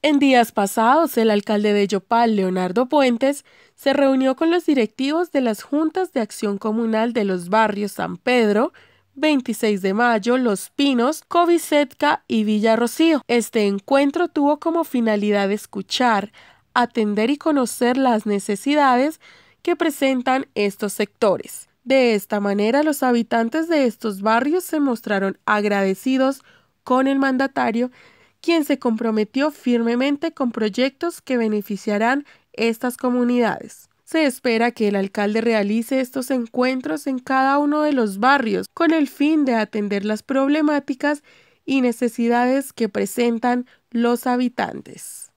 En días pasados, el alcalde de Yopal, Leonardo Puentes, se reunió con los directivos de las juntas de acción comunal de los barrios San Pedro, 26 de mayo, Los Pinos, Covisetca y Villa Rocío. Este encuentro tuvo como finalidad escuchar, atender y conocer las necesidades que presentan estos sectores. De esta manera, los habitantes de estos barrios se mostraron agradecidos con el mandatario quien se comprometió firmemente con proyectos que beneficiarán estas comunidades. Se espera que el alcalde realice estos encuentros en cada uno de los barrios con el fin de atender las problemáticas y necesidades que presentan los habitantes.